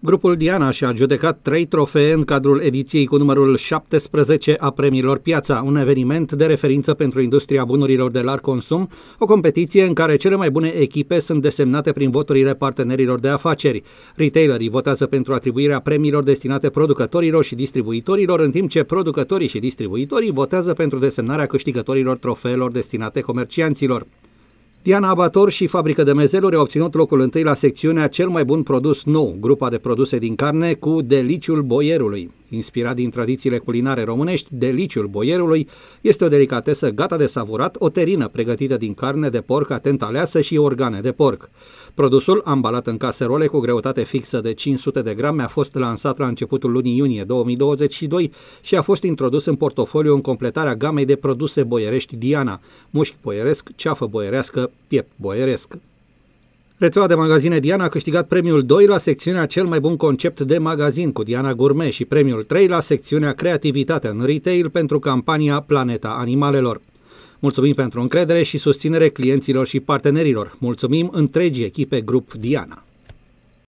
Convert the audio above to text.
Grupul Diana și-a judecat trei trofee în cadrul ediției cu numărul 17 a Premiilor Piața, un eveniment de referință pentru industria bunurilor de larg consum, o competiție în care cele mai bune echipe sunt desemnate prin voturile partenerilor de afaceri. Retailerii votează pentru atribuirea premiilor destinate producătorilor și distribuitorilor, în timp ce producătorii și distribuitorii votează pentru desemnarea câștigătorilor trofeelor destinate comercianților. Diana Abator și Fabrica de Mezeluri au obținut locul întâi la secțiunea Cel mai bun produs nou, grupa de produse din carne cu deliciul boierului inspirat din tradițiile culinare românești, deliciul boierului este o delicatesă gata de savurat, o terină pregătită din carne de porc atent aleasă și organe de porc. Produsul, ambalat în caserole cu greutate fixă de 500 de grame, a fost lansat la începutul lunii iunie 2022 și a fost introdus în portofoliu în completarea gamei de produse boierești Diana, mușchi boieresc, ceafă boierească, piept boieresc. Rețeaua de magazine Diana a câștigat premiul 2 la secțiunea Cel mai bun concept de magazin cu Diana Gourmet și premiul 3 la secțiunea Creativitatea în retail pentru campania Planeta Animalelor. Mulțumim pentru încredere și susținere clienților și partenerilor. Mulțumim întregii echipe Grup Diana.